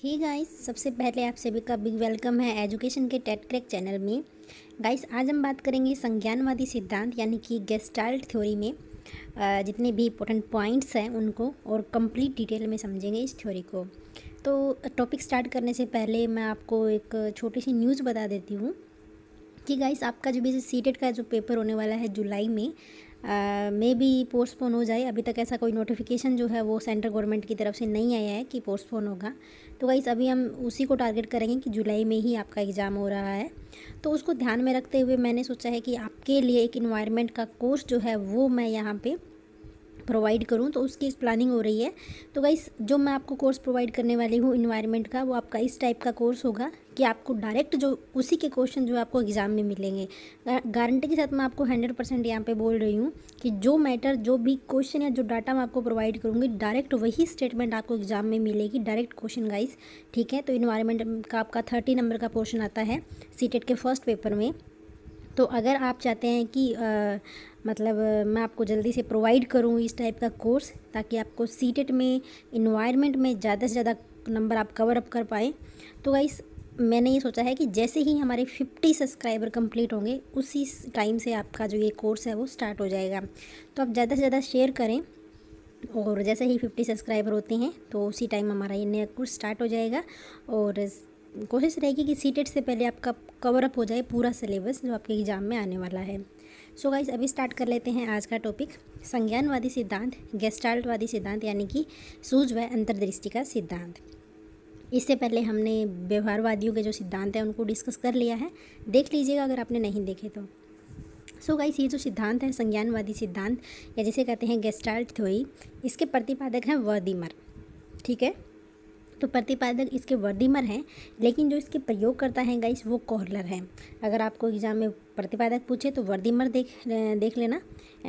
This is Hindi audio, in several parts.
ही गाइस सबसे पहले आप सभी का बिग वेलकम है एजुकेशन के टेट क्रैक चैनल में गाइस आज हम बात करेंगे संज्ञानवादी सिद्धांत यानी कि गेस्टाल्ट थ्योरी में जितने भी इंपॉर्टेंट पॉइंट्स हैं उनको और कंप्लीट डिटेल में समझेंगे इस थ्योरी को तो टॉपिक स्टार्ट करने से पहले मैं आपको एक छोटी सी न्यूज़ बता देती हूँ कि गाइस आपका जो भी सीटेट का जो पेपर होने वाला है जुलाई में मे भी पोस्टपोन हो जाए अभी तक ऐसा कोई नोटिफिकेशन जो है वो सेंट्रल गवर्नमेंट की तरफ से नहीं आया है कि पोस्टपोन होगा तो गाइस अभी हम उसी को टारगेट करेंगे कि जुलाई में ही आपका एग्ज़ाम हो रहा है तो उसको ध्यान में रखते हुए मैंने सोचा है कि आपके लिए एक इन्वायरमेंट का कोर्स जो है वो मैं यहाँ पर प्रोवाइड करूँ तो उसकी प्लानिंग हो रही है तो गाइस जो मैं आपको कोर्स प्रोवाइड करने वाली हूँ इन्वायरमेंट का वो आपका इस टाइप का कोर्स होगा कि आपको डायरेक्ट जो उसी के क्वेश्चन जो आपको एग्ज़ाम में मिलेंगे गारंटी के साथ मैं आपको हंड्रेड परसेंट यहाँ पर बोल रही हूँ कि जो मैटर जो भी क्वेश्चन या जो डाटा मैं आपको प्रोवाइड करूँगी डायरेक्ट वही स्टेटमेंट आपको एग्ज़ाम में मिलेगी डायरेक्ट क्वेश्चन गाइस ठीक है तो इन्वायरमेंट का आपका थर्टी नंबर का पोर्शन आता है सी के फर्स्ट पेपर में तो अगर आप चाहते हैं कि आ, मतलब मैं आपको जल्दी से प्रोवाइड करूं इस टाइप का कोर्स ताकि आपको सीटेट में इन्वायरमेंट में ज़्यादा से ज़्यादा नंबर आप कवर अप कर पाएँ तो गाइस मैंने ये सोचा है कि जैसे ही हमारे 50 सब्सक्राइबर कंप्लीट होंगे उसी टाइम से आपका जो ये कोर्स है वो स्टार्ट हो जाएगा तो आप ज़्यादा से ज़्यादा शेयर करें और जैसे ही 50 सब्सक्राइबर होते हैं तो उसी टाइम हमारा ये नया कोर्स स्टार्ट हो जाएगा और कोशिश रहेगी कि सीटेट से पहले आपका कवर अप हो जाए पूरा सिलेबस जो आपके एग्ज़ाम में आने वाला है सो so गाइज अभी स्टार्ट कर लेते हैं आज का टॉपिक संज्ञानवादी सिद्धांत गेस्टाल्टवादी सिद्धांत यानी कि सूझ व अंतर्दृष्टि का सिद्धांत इससे पहले हमने व्यवहारवादियों के जो सिद्धांत हैं उनको डिस्कस कर लिया है देख लीजिएगा अगर आपने नहीं देखे तो सो so गाइस ये जो सिद्धांत है संज्ञानवादी सिद्धांत या जिसे कहते हैं गेस्टाल्ट थ्योरी इसके प्रतिपादक हैं वीमर ठीक है तो प्रतिपादक इसके वर्दीमर हैं लेकिन जो इसके प्रयोग करता है गाइस वो कोहलर है अगर आपको एग्ज़ाम में प्रतिपादक पूछे तो वर्दिमर देख देख लेना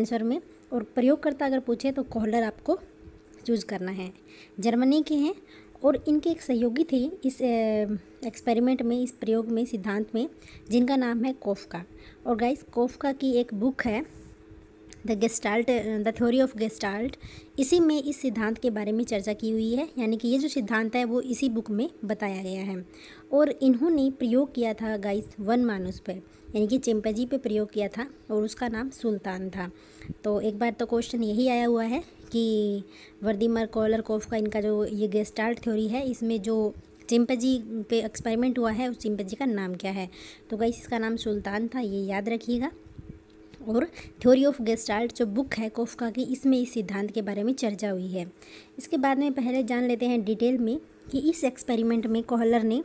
आंसर में और प्रयोगकर्ता अगर पूछे तो कोहलर आपको चूज करना है जर्मनी के हैं और इनके एक सहयोगी थे इस एक्सपेरिमेंट में इस प्रयोग में सिद्धांत में जिनका नाम है कोफका और गाइस कोफका की एक बुक है the gestalt the theory of gestalt इसी में इस सिद्धांत के बारे में चर्चा की हुई है यानी कि ये जो सिद्धांत है वो इसी बुक में बताया गया है और इन्होंने प्रयोग किया था गाइस वन मानुस पर यानी कि चिंपाजी पे प्रयोग किया था और उसका नाम सुल्तान था तो एक बार तो क्वेश्चन यही आया हुआ है कि वर्दीमर कॉलर कोफ का इनका जो ये गेस्टाल्ट थ्योरी है इसमें जो चिंपाजी पे एक्सपेरिमेंट हुआ है उस चिंपाजी का नाम क्या है तो गाइस इसका नाम सुल्तान था ये याद रखिएगा और थ्योरी ऑफ गेस्टाल्ट जो बुक है कोफका की इसमें इस सिद्धांत के बारे में चर्चा हुई है इसके बाद में पहले जान लेते हैं डिटेल में कि इस एक्सपेरिमेंट में कोहलर ने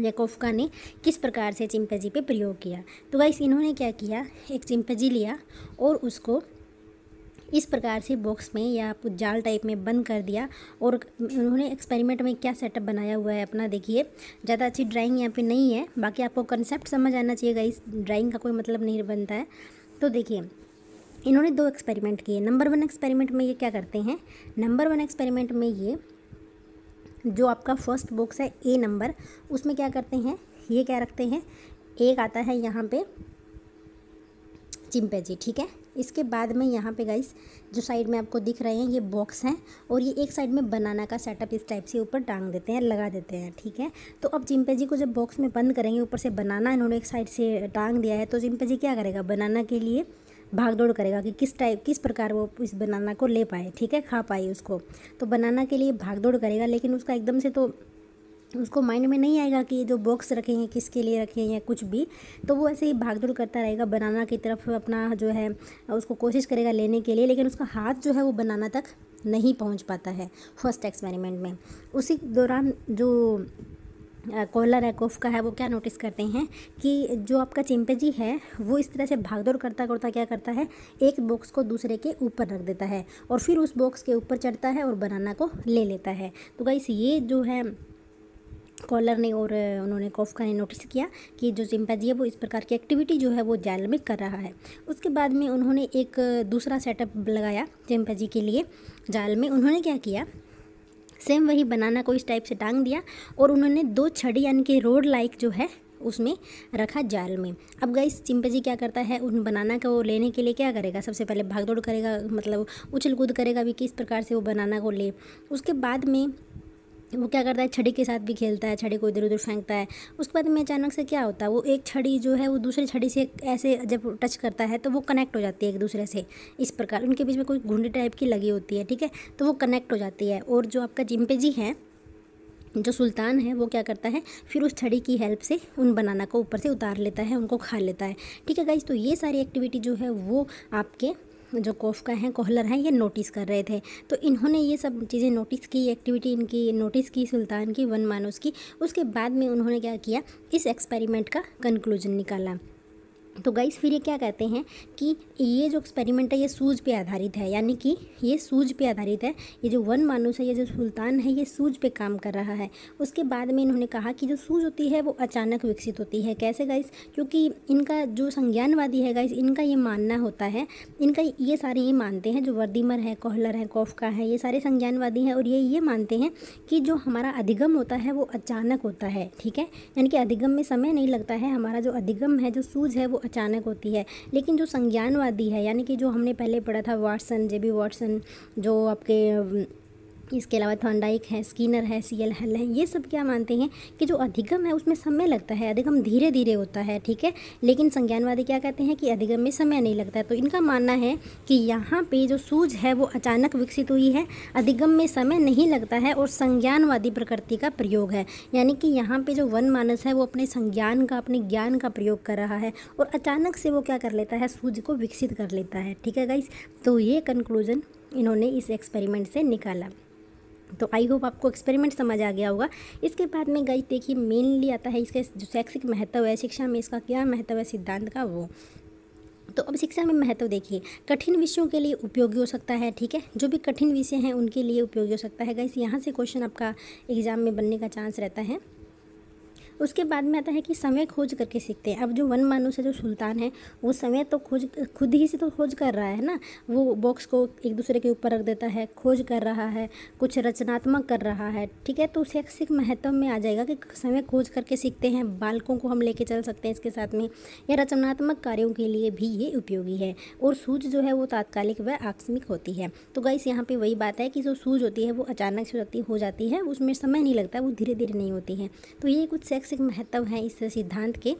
या कोफका ने किस प्रकार से चिंपजी पे प्रयोग किया तो गाइस इन्होंने क्या किया एक चिंपजी लिया और उसको इस प्रकार से बॉक्स में या जाल टाइप में बंद कर दिया और उन्होंने एक्सपेरिमेंट में क्या सेटअप बनाया हुआ है अपना देखिए ज़्यादा अच्छी ड्राइंग यहाँ पे नहीं है बाकी आपको कंसेप्ट समझ आना चाहिए इस ड्राइंग का कोई मतलब नहीं बनता है तो देखिए इन्होंने दो एक्सपेरिमेंट किए नंबर वन एक्सपेरिमेंट में ये क्या करते हैं नंबर वन एक्सपेरिमेंट में ये जो आपका फर्स्ट बॉक्स है ए नंबर उसमें क्या करते हैं ये क्या रखते हैं एक आता है यहाँ पे चिम्पेजी ठीक है इसके बाद में यहाँ पे गाइस जो साइड में आपको दिख रहे हैं ये बॉक्स हैं और ये एक साइड में बनाना का सेटअप इस टाइप से ऊपर टांग देते हैं लगा देते हैं ठीक है तो अब जिम्पे जी को जब बॉक्स में बंद करेंगे ऊपर से बनाना इन्होंने एक साइड से टांग दिया है तो जिम्पे जी क्या करेगा बनाना के लिए भाग दौड़ करेगा कि किस टाइप किस प्रकार वो इस बनाना को ले पाए ठीक है खा पाए उसको तो बनाना के लिए भाग दौड़ करेगा लेकिन उसका एकदम से तो उसको माइंड में नहीं आएगा कि ये जो बॉक्स रखे हैं किसके लिए रखे हैं या कुछ भी तो वो ऐसे ही भागदौड़ करता रहेगा बनाना की तरफ अपना जो है उसको कोशिश करेगा लेने के लिए लेकिन उसका हाथ जो है वो बनाना तक नहीं पहुंच पाता है फर्स्ट एक्सपेरिमेंट में उसी दौरान जो कोला रैकोफ का है वो क्या नोटिस करते हैं कि जो आपका चिंपेजी है वो इस तरह से भागदौड़ करता करता क्या करता है एक बॉक्स को दूसरे के ऊपर रख देता है और फिर उस बॉक्स के ऊपर चढ़ता है और बनाना को ले लेता है तो गाइस ये जो है कॉलर ने और उन्होंने कोफका ने नोटिस किया कि जो जिम्बाजी है वो इस प्रकार की एक्टिविटी जो है वो जाल में कर रहा है उसके बाद में उन्होंने एक दूसरा सेटअप लगाया जिम्बाजी के लिए जाल में उन्होंने क्या किया सेम वही बनाना को इस टाइप से टांग दिया और उन्होंने दो छड़ी यानी कि रोड लाइक जो है उसमें रखा जाल में अब गाइस चिंपाजी क्या करता है उन बनाना को लेने के लिए क्या करेगा सबसे पहले भागदौड़ करेगा मतलब उछल कूद करेगा भी किस प्रकार से वो बनाना को ले उसके बाद में वो क्या करता है छड़ी के साथ भी खेलता है छड़ी को इधर उधर फेंकता है उसके बाद में अचानक से क्या होता है वो एक छड़ी जो है वो दूसरी छड़ी से ऐसे जब टच करता है तो वो कनेक्ट हो जाती है एक दूसरे से इस प्रकार उनके बीच में कोई घुंडी टाइप की लगी होती है ठीक है तो वो कनेक्ट हो जाती है और जो आपका जी है जो सुल्तान है वो क्या करता है फिर उस छड़ी की हेल्प से उन बनाना को ऊपर से उतार लेता है उनको खा लेता है ठीक है गाइज तो ये सारी एक्टिविटी जो है वो आपके जो कोफ का हैं कोहलर हैं ये नोटिस कर रहे थे तो इन्होंने ये सब चीज़ें नोटिस की एक्टिविटी इनकी नोटिस की सुल्तान की वन मानुस की उसके बाद में उन्होंने क्या किया इस एक्सपेरिमेंट का कंक्लूजन निकाला तो गाइस फिर ये क्या कहते हैं कि ये जो एक्सपेरिमेंट है ये सूज पे आधारित है यानी कि ये सूज पे आधारित है ये जो वन मानुस है ये जो सुल्तान है ये सूज पे काम कर रहा है उसके बाद में इन्होंने कहा कि जो सूज होती है वो अचानक विकसित होती है कैसे गाइस क्योंकि इनका जो संज्ञानवादी है गाइस इनका ये मानना होता है इनका ये सारे ये मानते हैं जो वर्दीमर है कोहलर है कोफका है ये सारे संज्ञानवादी हैं और ये ये मानते हैं कि जो हमारा अधिगम होता है वो अचानक होता है ठीक है यानी कि अधिगम में समय नहीं लगता है हमारा जो अधिगम है जो सूज है वो अचानक होती है लेकिन जो संज्ञानवादी है यानी कि जो हमने पहले पढ़ा था वाटसन जे बी वाटसन जो आपके इसके अलावा थॉन्डाइक है स्कीनर है सी एल हल है ये सब क्या मानते हैं कि जो अधिगम है उसमें समय लगता है अधिगम धीरे धीरे होता है ठीक है लेकिन संज्ञानवादी क्या कहते हैं कि अधिगम में समय नहीं लगता है तो इनका मानना है कि यहाँ पे जो सूझ है वो अचानक विकसित हुई है अधिगम में समय नहीं लगता है और संज्ञानवादी प्रकृति का प्रयोग है यानी कि यहाँ पर जो वन मानस है वो अपने संज्ञान का अपने ज्ञान का प्रयोग कर रहा है और अचानक से वो क्या कर लेता है सूझ को विकसित कर लेता है ठीक है गाइस तो ये कंक्लूजन इन्होंने इस एक्सपेरिमेंट से निकाला तो आई होप आपको एक्सपेरिमेंट समझ आ गया होगा इसके बाद में गई देखिए मेनली आता है इसका जो शैक्षिक महत्व है शिक्षा में इसका क्या महत्व है सिद्धांत का वो तो अब शिक्षा में महत्व देखिए कठिन विषयों के लिए उपयोगी हो सकता है ठीक है जो भी कठिन विषय हैं उनके लिए उपयोगी हो सकता है गाइस यहाँ से क्वेश्चन आपका एग्ज़ाम में बनने का चांस रहता है उसके बाद में आता है कि समय खोज करके सीखते हैं अब जो वन मानुस है जो सुल्तान है वो समय तो खोज खुद ही से तो खोज कर रहा है ना वो बॉक्स को एक दूसरे के ऊपर रख देता है खोज कर रहा है कुछ रचनात्मक कर रहा है ठीक है तो शैक्षिक महत्व में आ जाएगा कि समय खोज करके सीखते हैं बालकों को हम लेके चल सकते हैं इसके साथ में या रचनात्मक कार्यों के लिए भी ये उपयोगी है और सूझ जो है वो तात्कालिक व आकस्मिक होती है तो गाइस यहाँ पर वही बात है कि जो सूझ होती है वो अचानक से हो जाती है उसमें समय नहीं लगता वो धीरे धीरे नहीं होती है तो ये कुछ सेक्स से महत्व है इस सिद्धांत के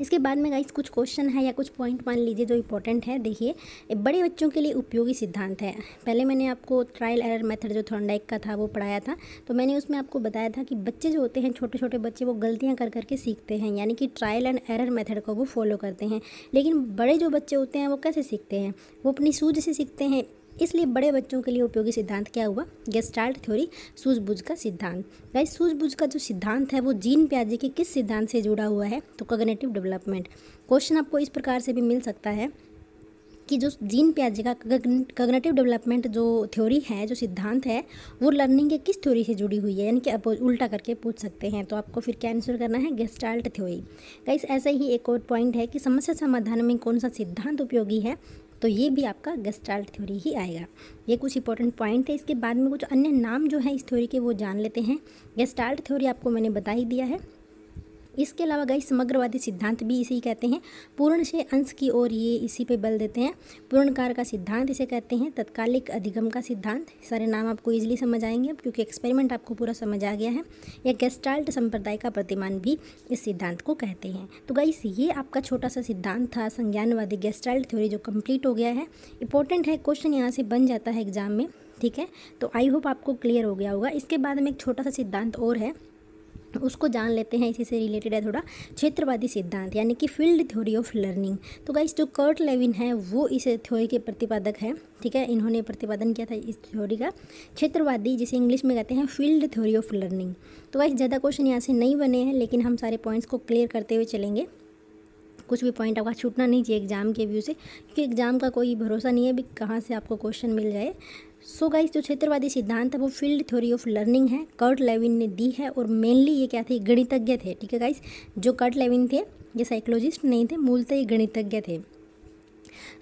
इसके बाद में गाइस कुछ क्वेश्चन है या कुछ पॉइंट मान लीजिए जो इंपॉर्टेंट है देखिए बड़े बच्चों के लिए उपयोगी सिद्धांत है पहले मैंने आपको ट्रायल एरर मेथड जो थर्नडाइक का था वो पढ़ाया था तो मैंने उसमें आपको बताया था कि बच्चे जो होते हैं छोटे छोटे बच्चे वो गलतियां कर करके सीखते हैं यानी कि ट्रायल एंड एरर मैथड को वो फॉलो करते हैं लेकिन बड़े जो बच्चे होते हैं वो कैसे सीखते हैं वो अपनी सूझ से सीखते हैं इसलिए बड़े बच्चों के लिए उपयोगी सिद्धांत क्या हुआ गेस्टाल्ट थ्योरी सूझबूझ का सिद्धांत गाइस सूझबूझ का जो सिद्धांत है वो जीन प्याजी के किस सिद्धांत से जुड़ा हुआ है तो कग्नेटिव डेवलपमेंट क्वेश्चन आपको इस प्रकार से भी मिल सकता है कि जो जीन प्याजे का कग्नेटिव डेवलपमेंट जो थ्योरी है जो सिद्धांत है वो लर्निंग के किस थ्योरी से जुड़ी हुई है यानी कि आप उल्टा करके पूछ सकते हैं तो आपको फिर क्या आंसर करना है गेस्टाल्ट थ्योरी गाइस ऐसा ही एक और पॉइंट है कि समस्या समाधान में कौन सा सिद्धांत उपयोगी है तो ये भी आपका गेस्टाल्ट थ्योरी ही आएगा ये कुछ इंपॉर्टेंट पॉइंट है इसके बाद में कुछ अन्य नाम जो है इस थ्योरी के वो जान लेते हैं गेस्टाल्ट थ्योरी आपको मैंने बता ही दिया है इसके अलावा गई समग्रवादी सिद्धांत भी इसी कहते हैं पूर्ण से अंश की ओर ये इसी पे बल देते हैं पूर्णकार का सिद्धांत इसे कहते हैं तत्कालिक अधिगम का सिद्धांत सारे नाम आपको इजीली समझ आएंगे क्योंकि एक्सपेरिमेंट आपको पूरा समझ आ गया है या गेस्टाल्ट संप्रदाय का प्रतिमान भी इस सिद्धांत को कहते हैं तो गाइस ये आपका छोटा सा सिद्धांत था संज्ञानवादी गेस्टाल्ट थ्योरी जो कम्प्लीट हो गया है इंपॉर्टेंट है क्वेश्चन यहाँ से बन जाता है एग्जाम में ठीक है तो आई होप आपको क्लियर हो गया होगा इसके बाद में एक छोटा सा सिद्धांत और है उसको जान लेते हैं इसी से रिलेटेड है थोड़ा क्षेत्रवादी सिद्धांत यानी कि फील्ड थ्योरी ऑफ लर्निंग तो गाइस जो कर्ट लेविन है वो इस थ्योरी के प्रतिपादक हैं ठीक है इन्होंने प्रतिपादन किया था इस थ्योरी का क्षेत्रवादी जिसे इंग्लिश में कहते हैं फील्ड थ्योरी ऑफ लर्निंग तो गाइस ज़्यादा क्वेश्चन यहाँ से नहीं बने हैं लेकिन हम सारे पॉइंट्स को क्लियर करते हुए चलेंगे कुछ भी पॉइंट आपका छूटना नहीं चाहिए एग्ज़ाम के व्यू से क्योंकि एग्ज़ाम का कोई भरोसा नहीं है भी कहाँ से आपको क्वेश्चन मिल जाए सो so गाइस जो क्षेत्रवादी सिद्धांत है वो फील्ड थ्योरी ऑफ लर्निंग है कर्ट लेविन ने दी है और मेनली ये क्या थे गणितज्ञ थे ठीक है गाइस जो कर्ट लेविन थे ये साइकोलॉजिस्ट नहीं थे मूलतः ये गणितज्ञ थे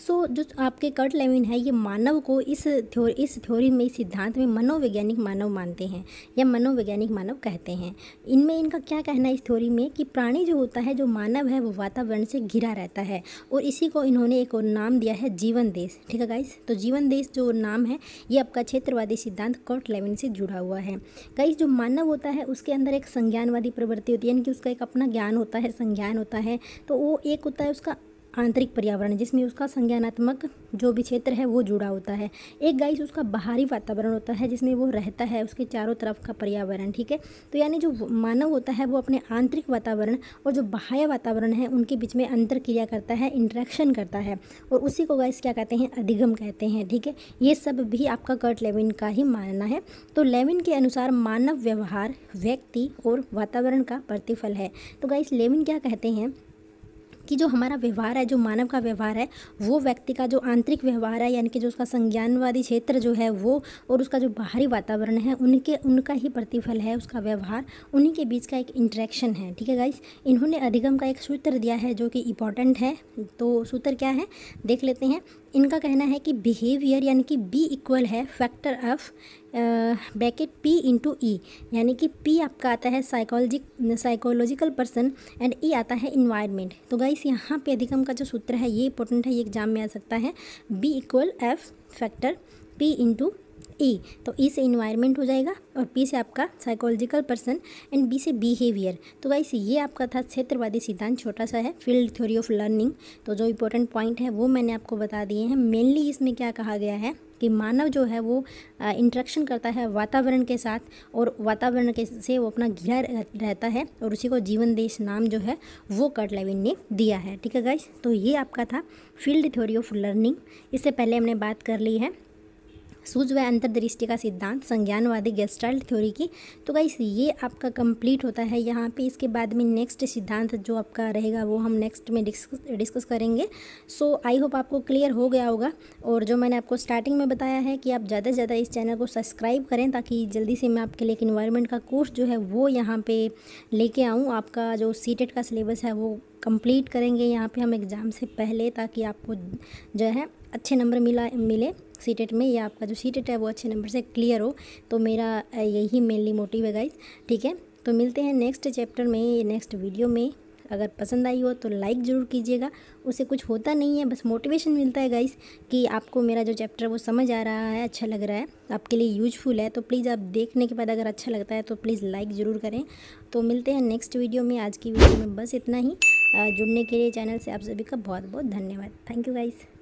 सो जो आपके कर्ट लेविन है ये मानव को इस थ्योरी इस थ्योरी में इस सिद्धांत में मनोवैज्ञानिक मानव मानते हैं या मनोवैज्ञानिक मानव कहते हैं इनमें इनका क्या कहना है इस थ्योरी में कि प्राणी जो होता है जो मानव है वो वातावरण से घिरा रहता है और इसी को इन्होंने एक और नाम दिया है जीवन देश ठीक है गाइस तो जीवन देश जो नाम है ये आपका क्षेत्रवादी सिद्धांत कर्ट लेविन से जुड़ा हुआ है गाइस जो मानव होता है उसके अंदर एक संज्ञानवादी प्रवृत्ति होती है यानी कि उसका एक अपना ज्ञान होता है संज्ञान होता है तो वो एक होता है उसका आंतरिक पर्यावरण जिसमें उसका संज्ञानात्मक जो भी क्षेत्र है वो जुड़ा होता है एक गाइस उसका बाहरी वातावरण होता है जिसमें वो रहता है उसके चारों तरफ का पर्यावरण ठीक है तो यानी जो मानव होता है वो अपने आंतरिक वातावरण और जो बाह्य वातावरण है उनके बीच में अंतर क्रिया करता है इंट्रैक्शन करता है और उसी को गाइस क्या कहते हैं अधिगम कहते हैं ठीक है ये सब भी आपका कर्ट लेविन का ही मानना है तो लेविन के अनुसार मानव व्यवहार व्यक्ति और वातावरण का प्रतिफल है तो गाइस लेविन क्या कहते हैं कि जो हमारा व्यवहार है जो मानव का व्यवहार है वो व्यक्ति का जो आंतरिक व्यवहार है यानी कि जो उसका संज्ञानवादी क्षेत्र जो है वो और उसका जो बाहरी वातावरण है उनके उनका ही प्रतिफल है उसका व्यवहार उन्हीं के बीच का एक इंट्रैक्शन है ठीक है गाइस इन्होंने अधिगम का एक सूत्र दिया है जो कि इंपॉर्टेंट है तो सूत्र क्या है देख लेते हैं इनका कहना है कि बिहेवियर यानी कि बी इक्वल है factor of bracket P into E यानी कि पी आपका आता है psychology psychological person and E आता है इन्वायरमेंट तो गाइस यहाँ पे अधिकम का जो सूत्र है ये इंपॉर्टेंट है ये एग्जाम में आ सकता है B equal F factor P into E तो ई e से इन्वायरमेंट हो जाएगा और पी से आपका साइकोलॉजिकल पर्सन एंड बी से बिहेवियर तो गाइस ये आपका था क्षेत्रवादी सिद्धांत छोटा सा है फील्ड थ्योरी ऑफ लर्निंग तो जो इंपॉर्टेंट पॉइंट है वो मैंने आपको बता दिए हैं मेनली इसमें क्या कहा गया है कि मानव जो है वो इंट्रैक्शन करता है वातावरण के साथ और वातावरण के से वो अपना घिरा रहता है और उसी को जीवन देश नाम जो है वो कर्ट लेविन ने दिया है ठीक है गाइज तो ये आपका था फील्ड थ्योरी ऑफ लर्निंग इससे पहले हमने बात कर ली है सूझ व अंतर्दृष्टि का सिद्धांत संज्ञानवादी गेस्टाल्ट थ्योरी की तो गाइस ये आपका कंप्लीट होता है यहाँ पे इसके बाद में नेक्स्ट सिद्धांत जो आपका रहेगा वो हम नेक्स्ट में डिस्कस डिस्कस करेंगे सो आई होप आपको क्लियर हो गया होगा और जो मैंने आपको स्टार्टिंग में बताया है कि आप ज़्यादा से ज़्यादा इस चैनल को सब्सक्राइब करें ताकि जल्दी से मैं आपके लिए इन्वायरमेंट का कोर्स जो है वो यहाँ पर लेके आऊँ आपका जो सी का सिलेबस है वो कंप्लीट करेंगे यहाँ पे हम एग्ज़ाम से पहले ताकि आपको जो है अच्छे नंबर मिला मिले सी टेट में या आपका जो सी टेट है वो अच्छे नंबर से क्लियर हो तो मेरा यही मेनली मोटिव है गाइज ठीक है तो मिलते हैं नेक्स्ट चैप्टर में नेक्स्ट वीडियो में अगर पसंद आई हो तो लाइक ज़रूर कीजिएगा उसे कुछ होता नहीं है बस मोटिवेशन मिलता है गाइस कि आपको मेरा जो चैप्टर वो समझ आ रहा है अच्छा लग रहा है आपके लिए यूजफुल है तो प्लीज़ आप देखने के बाद अगर अच्छा लगता है तो प्लीज़ लाइक ज़रूर करें तो मिलते हैं नेक्स्ट वीडियो में आज की वीडियो में बस इतना ही जुड़ने के लिए चैनल से आप सभी का बहुत बहुत धन्यवाद थैंक यू गाइज़